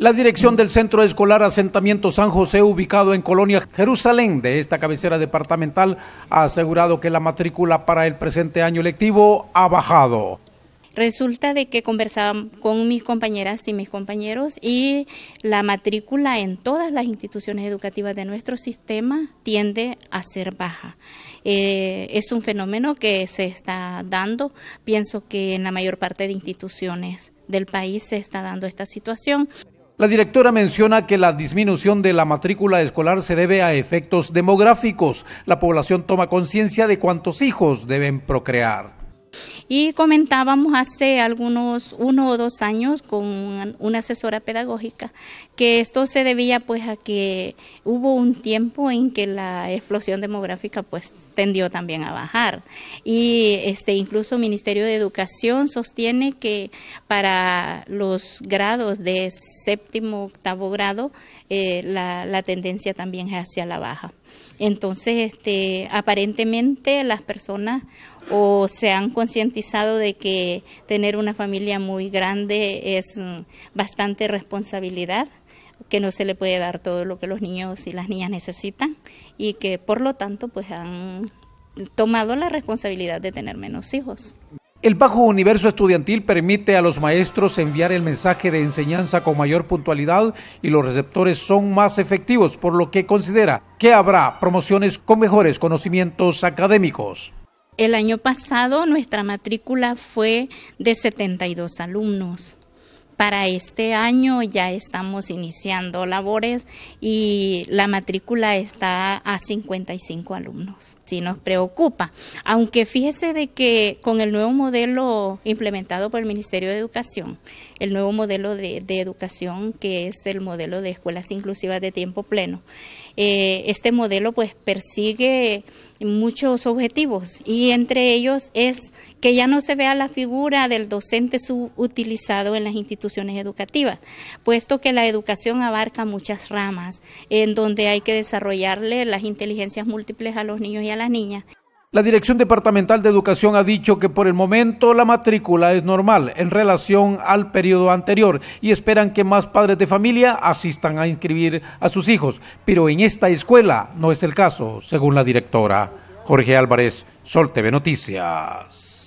La dirección del Centro Escolar Asentamiento San José, ubicado en Colonia Jerusalén, de esta cabecera departamental, ha asegurado que la matrícula para el presente año lectivo ha bajado. Resulta de que conversaba con mis compañeras y mis compañeros y la matrícula en todas las instituciones educativas de nuestro sistema tiende a ser baja. Eh, es un fenómeno que se está dando, pienso que en la mayor parte de instituciones del país se está dando esta situación. La directora menciona que la disminución de la matrícula escolar se debe a efectos demográficos. La población toma conciencia de cuántos hijos deben procrear. Y comentábamos hace algunos uno o dos años con una asesora pedagógica que esto se debía pues a que hubo un tiempo en que la explosión demográfica pues tendió también a bajar y este incluso el Ministerio de Educación sostiene que para los grados de séptimo octavo grado eh, la, la tendencia también es hacia la baja. Entonces, este, aparentemente las personas o se han concientizado de que tener una familia muy grande es mm, bastante responsabilidad que no se le puede dar todo lo que los niños y las niñas necesitan y que por lo tanto pues han tomado la responsabilidad de tener menos hijos. El bajo universo estudiantil permite a los maestros enviar el mensaje de enseñanza con mayor puntualidad y los receptores son más efectivos, por lo que considera que habrá promociones con mejores conocimientos académicos. El año pasado nuestra matrícula fue de 72 alumnos. Para este año ya estamos iniciando labores y la matrícula está a 55 alumnos. si nos preocupa, aunque fíjese de que con el nuevo modelo implementado por el Ministerio de Educación, el nuevo modelo de, educación que es el modelo de escuelas inclusivas de tiempo pleno, eh, este modelo pues persigue muchos objetivos y entre ellos es que ya no se vea la figura del docente subutilizado en las instituciones educativas, puesto que la educación abarca muchas ramas, en donde hay que desarrollarle las inteligencias múltiples a los niños y a las niñas. La Dirección Departamental de Educación ha dicho que por el momento la matrícula es normal en relación al periodo anterior y esperan que más padres de familia asistan a inscribir a sus hijos, pero en esta escuela no es el caso, según la directora. Jorge Álvarez, Sol TV Noticias.